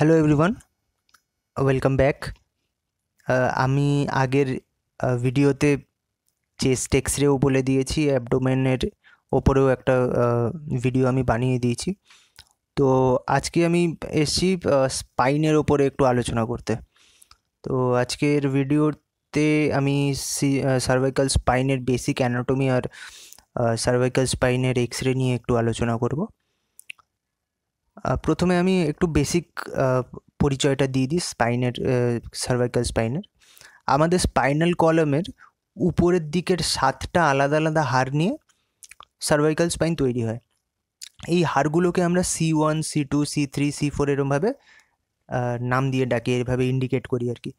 hello everyone welcome back আমি আগের ভিডিওতে চেস্ট এক্স রেও বলে দিয়েছি অ্যাবডোমেনের ওপরেও একটা ভিডিও uh, আমি বানিয়ে দিয়েছি তো আজকে আমি এসছি স্পাইনের uh, ওপরে একটু আলোচনা করতে তো আজকের ভিডিওতে আমি সি সার্ভাইকাল স্পাইনের বেসিক অ্যানাটমি আর সার্ভাইকাল স্পাইনের এক্স রে নিয়ে একটু আলোচনা করবো প্রথমে আমি একটু বেসিক পরিচয়টা দিয়ে দিই স্পাইনের সার্ভাইকাল স্পাইনের আমাদের স্পাইনাল কলমের উপরের দিকের সাতটা আলাদা আলাদা হাড় নিয়ে সার্ভাইকাল স্পাইন তৈরি হয় এই হাড়গুলোকে আমরা C one C two C three C four এরমভাবে নাম দিয়ে ডাকি এভাবে ইন্ডিকেট করি আর কি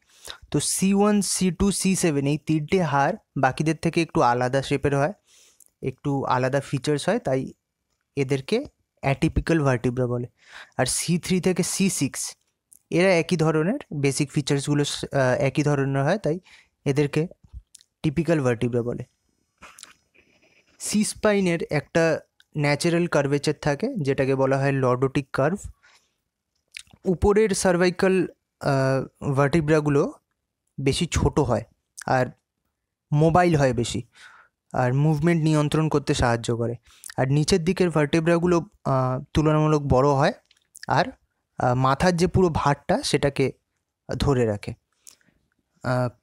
তো C one C two C seven এই তিনটে হার বাকিদের থেকে একটু আলাদা শেপের হয় একটু আলাদা ফিচার্স হয় তাই এদেরকে অ্যাটিপিক্যাল ভার্টিব্রা বলে আর সি থ্রি থেকে সি সিক্স এরা একই ধরনের বেসিক ফিচার্সগুলো একই ধরনের হয় তাই এদেরকে টিপিক্যাল ভার্টিব্রা বলে সি স্পাইনের একটা ন্যাচারাল কার্ভেচার থাকে যেটাকে বলা হয় লডোটিক কার্ভ উপরের সার্ভাইকাল ভার্টিব্রাগুলো বেশি ছোট হয় আর মোবাইল হয় বেশি আর মুভমেন্ট নিয়ন্ত্রণ করতে সাহায্য করে আর নিচের দিকের ভার্টেব্রাগুলো তুলনামূলক বড় হয় আর মাথার যে পুরো ভারটা সেটাকে ধরে রাখে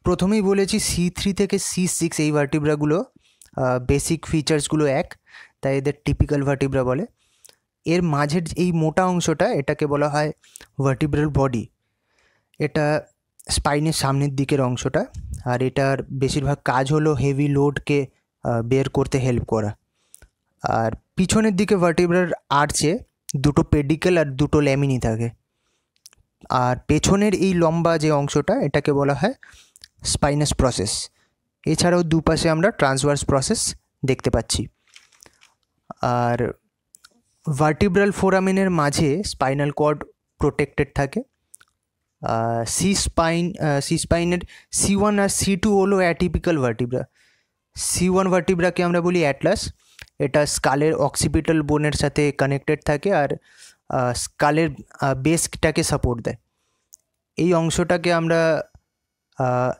প্রথমেই বলেছি সি থ্রি থেকে সি সিক্স এই ভার্টিব্রাগুলো বেসিক ফিচার্সগুলো এক তাই এদের টিপিক্যাল ভার্টিব্রা বলে এর মাঝের এই মোটা অংশটা এটাকে বলা হয় ভার্টিব্রাল বডি এটা স্পাইনের সামনের দিকের অংশটা আর এটার বেশিরভাগ কাজ হলো হেভি লোডকে বের করতে হেল্প করা আর পিছনের দিকে ভার্টিব্রার আর্চে দুটো পেডিকেল আর দুটো ল্যামিনি থাকে আর পেছনের এই লম্বা যে অংশটা এটাকে বলা হয় স্পাইনাস প্রসেস এছাড়াও দুপাশে আমরা ট্রান্সভার্স প্রসেস দেখতে পাচ্ছি আর ভার্টিব্রাল ফোরামিনের মাঝে স্পাইনাল কর্ড প্রোটেক্টেড থাকে সি স্পাইন সি স্পাইনের সি ওয়ান আর সি টু হলো অ্যাটিপিক্যাল ভার্টিব্রা সি ওয়ান ভার্টিব্রাকে আমরা বলি অ্যাটলাস এটা স্কালের অক্সিপিটাল বোনের সাথে কানেক্টেড থাকে আর স্কালের বেসটাকে সাপোর্ট দেয় এই অংশটাকে আমরা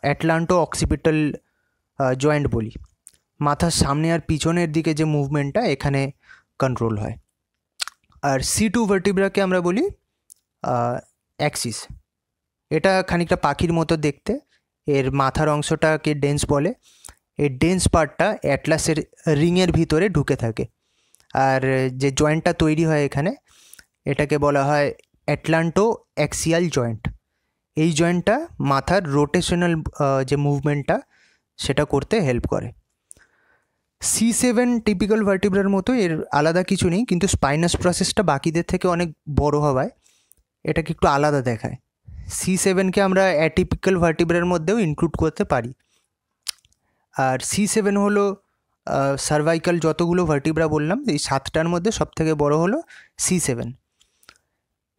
অ্যাটলান্টো অক্সিপিটাল জয়েন্ট বলি মাথার সামনে আর পিছনের দিকে যে মুভমেন্টটা এখানে কন্ট্রোল হয় আর সি টু ভার্টিব্রাকে আমরা বলি অ্যাক্সিস এটা খানিকটা পাখির মতো দেখতে এর মাথার অংশটাকে ডেন্স বলে এই ডেন্স পার্টটা অ্যাটলাসের রিংয়ের ভিতরে ঢুকে থাকে আর যে জয়েন্টটা তৈরি হয় এখানে এটাকে বলা হয় অ্যাটলান্টো অ্যাক্সিয়াল জয়েন্ট এই জয়েন্টটা মাথার রোটেশনাল যে মুভমেন্টটা সেটা করতে হেল্প করে সি সেভেন টিপিক্যাল ভার্টিব্রার মতো এর আলাদা কিছু নেই কিন্তু স্পাইনাস প্রসেসটা বাকিদের থেকে অনেক বড় হওয়ায় এটাকে একটু আলাদা দেখায় সি সেভেনকে আমরা অ্যাটিপিক্যাল ভার্টিব্রার মধ্যেও ইনক্লুড করতে পারি আর সি সেভেন হলো সার্ভাইকাল যতগুলো ভার্টিব্রা বললাম এই সাতটার মধ্যে সব থেকে বড়ো হলো সি সেভেন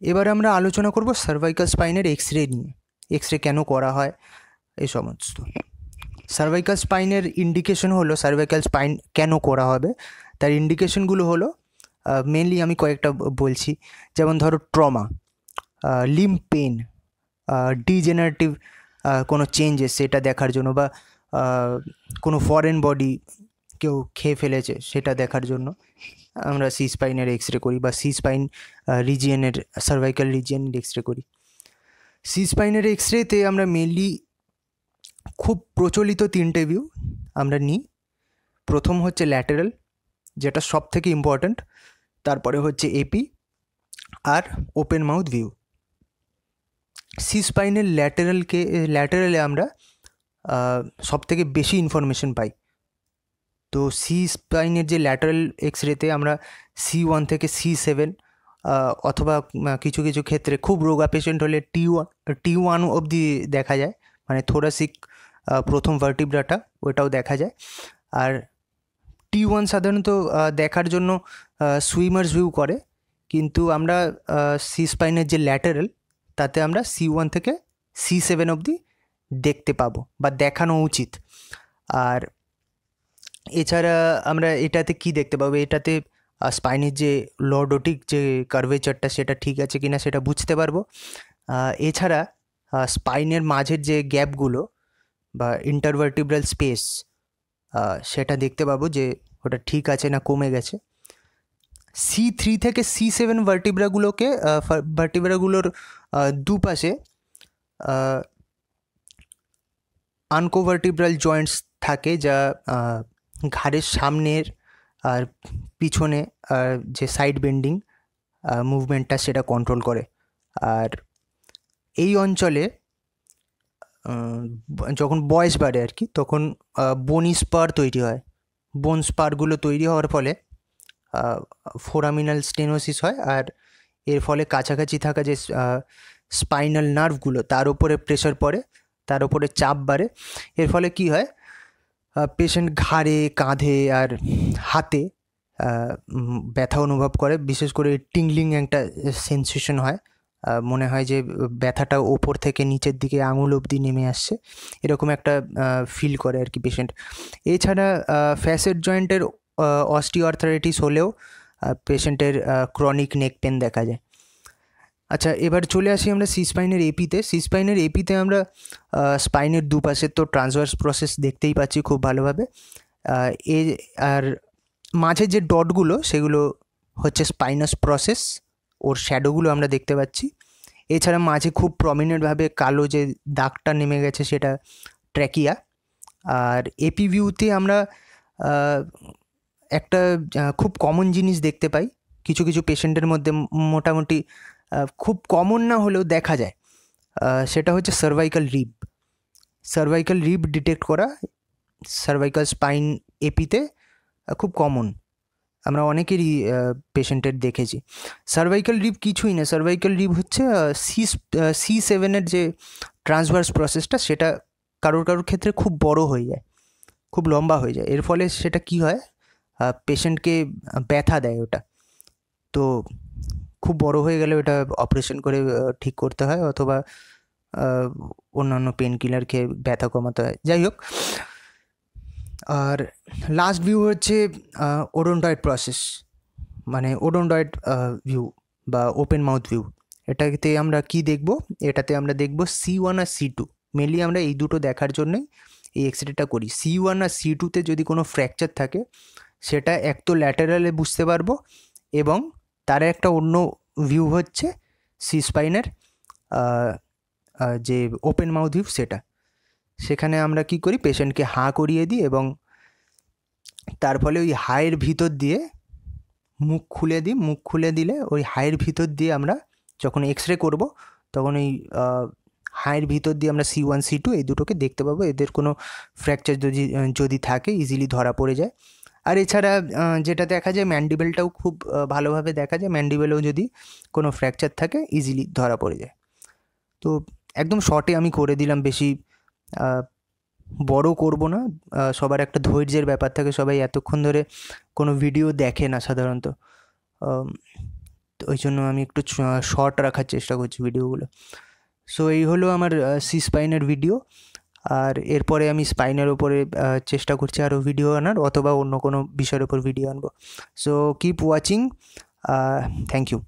এবার আমরা আলোচনা করব সার্ভাইকাল স্পাইনের এক্স রে নিয়ে এক্স রে কেন করা হয় এই সমস্ত সার্ভাইকাল স্পাইনের ইন্ডিকেশন হলো সার্ভাইকাল স্পাইন কেন করা হবে তার ইন্ডিকেশনগুলো হলো মেনলি আমি কয়েকটা বলছি যেমন ধরো ট্রমা লিম পেন ডিজেনারেটিভ কোনো চেঞ্জেস সেটা দেখার জন্য বা কোনো ফরেন বডি কেউ খেয়ে ফেলেছে সেটা দেখার জন্য আমরা সি স্পাইনের এক্স রে করি বা সি স্পাইন রিজিয়নের সার্ভাইকাল রিজিয়নের এক্স রে করি সি স্পাইনের এক্স রেতে আমরা মেনলি খুব প্রচলিত তিনটে ভিউ আমরা নিই প্রথম হচ্ছে ল্যাটেরাল যেটা সব থেকে ইম্পর্ট্যান্ট তারপরে হচ্ছে এপি আর ওপেন মাউথ ভিউ সি স্পাইনের ল্যাটেরালকে ল্যাটেরালে আমরা সব থেকে বেশি ইনফরমেশন পাই তো সি স্পাইনের যে ল্যাটারাল এক্স রেতে আমরা সি ওয়ান থেকে সি সেভেন অথবা কিছু কিছু ক্ষেত্রে খুব রোগা পেশেন্ট হলে টি ওয়ান টি ওয়ান অবধি দেখা যায় মানে থোরাসিক প্রথম ভার্টিব্রাটা ওটাও দেখা যায় আর টি ওয়ান সাধারণত দেখার জন্য সুইমার্স ভিউ করে কিন্তু আমরা সি স্পাইনের যে ল্যাটারাল তাতে আমরা সি ওয়ান থেকে সি সেভেন অবধি দেখতে পাবো বা দেখানো উচিত আর এছাড়া আমরা এটাতে কি দেখতে পাবো এটাতে স্পাইনের যে লডোটিক যে কার্ভেচারটা সেটা ঠিক আছে কিনা সেটা বুঝতে পারবো এছাড়া স্পাইনের মাঝের যে গ্যাপগুলো বা ইন্টারভার্টিব্রাল স্পেস সেটা দেখতে পাবো যে ওটা ঠিক আছে না কমে গেছে সি থ্রি থেকে সি সেভেন ভার্টিব্রাগুলোকে ভার্টিব্রাগুলোর দুপাশে আনকোভার্টিব্রাল জয়েন্টস থাকে যা ঘাড়ের সামনের আর পিছনে আর যে সাইড বেন্ডিং মুভমেন্টটা সেটা কন্ট্রোল করে আর এই অঞ্চলে যখন বয়স বাড়ে আর কি তখন বনি স্পার তৈরি হয় বোন স্পারগুলো তৈরি হওয়ার ফলে ফোরামিনাল স্টেনোসিস হয় আর এর ফলে কাছাকাছি থাকা যে স্পাইনাল নার্ভগুলো তার উপরে প্রেশার পড়ে তার উপরে চাপ বাড়ে এর ফলে কি হয় পেশেন্ট ঘাড়ে কাঁধে আর হাতে ব্যথা অনুভব করে বিশেষ করে টিংলিং একটা সেন্সেশন হয় মনে হয় যে ব্যথাটা ওপর থেকে নিচের দিকে আঙুল অবধি নেমে আসছে এরকম একটা ফিল করে আর কি পেশেন্ট এছাড়া ফ্যাসেট জয়েন্টের অস্টিওআর্থারাইটিস হলেও পেশেন্টের ক্রনিক নেক পেন দেখা যায় আচ্ছা এবার চলে আসি আমরা সি স্পাইনের এপিতে সি স্পাইনের এপিতে আমরা স্পাইনের দুপাশের তো ট্রান্সভার্স প্রসেস দেখতেই পাচ্ছি খুব ভালোভাবে এ আর মাঝে যে ডটগুলো সেগুলো হচ্ছে স্পাইনাস প্রসেস ওর শ্যাডোগুলো আমরা দেখতে পাচ্ছি এছাড়া মাঝে খুব প্রমিনেন্টভাবে কালো যে দাগটা নেমে গেছে সেটা ট্র্যাকিয়া আর এপি ভিউতে আমরা একটা খুব কমন জিনিস দেখতে পাই কিছু কিছু পেশেন্টের মধ্যে মোটামুটি খুব কমন না হলেও দেখা যায় সেটা হচ্ছে cervical rib cervical rib detect করা সার্ভাইকাল স্পাইন এপিতে খুব কমন আমরা অনেকেরই পেশেন্টের দেখেছি সার্ভাইকাল রিব কিছুই না সার্ভাইকাল রিব হচ্ছে সি সি সেভেনের যে ট্রান্সভার্স প্রসেসটা সেটা কারোর কারোর ক্ষেত্রে খুব বড় হয়ে যায় খুব লম্বা হয়ে যায় এর ফলে সেটা কি হয় পেশেন্টকে ব্যথা দেয় ওটা তো খুব বড় হয়ে গেলে ওটা অপারেশন করে ঠিক করতে হয় অথবা অন্যান্য পেন কিলার খেয়ে ব্যথা কমাতে হয় যাই হোক আর লাস্ট ভিউ হচ্ছে ওডোনডয়েড প্রসেস মানে ওডোনডয়েড ভিউ বা ওপেন মাউথ ভিউ এটাতে আমরা কি দেখব এটাতে আমরা দেখব সি ওয়ান আর সি টু মেনলি আমরা এই দুটো দেখার জন্যই এই এক্সরেটা করি সি ওয়ান আর সি টুতে যদি কোনো ফ্র্যাকচার থাকে সেটা এক তো ল্যাটারালে বুঝতে পারবো এবং তার একটা অন্য ভিউ হচ্ছে সি স্পাইনের যে ওপেন মাউথ ভিউ সেটা সেখানে আমরা কি করি পেশেন্টকে হাঁ করিয়ে দিই এবং তার ফলে ওই হায়ের ভিতর দিয়ে মুখ খুলে দিই মুখ খুলে দিলে ওই হায়ের ভিতর দিয়ে আমরা যখন এক্স রে করবো তখন ওই হায়ের ভিতর দিয়ে আমরা সি ওয়ান সি টু এই দুটোকে দেখতে পাবো এদের কোনো ফ্র্যাকচার যদি যদি থাকে ইজিলি ধরা পড়ে যায় আর এছাড়া যেটা দেখা যায় ম্যান্ডিবেলটাও খুব ভালোভাবে দেখা যায় ম্যান্ডিবেলেও যদি কোনো ফ্র্যাকচার থাকে ইজিলি ধরা পড়ে যায় তো একদম শর্টে আমি করে দিলাম বেশি বড় করব না সবার একটা ধৈর্যের ব্যাপার থাকে সবাই এতক্ষণ ধরে কোনো ভিডিও দেখে না সাধারণত ওই জন্য আমি একটু শর্ট রাখার চেষ্টা করছি ভিডিওগুলো সো এই হলো আমার সি স্পাইনের ভিডিও আর এরপরে আমি স্পাইনের ওপরে চেষ্টা করছি আরও ভিডিও আনার অথবা অন্য কোনো বিষয়ের ওপর ভিডিও আনবো so keep watching thank you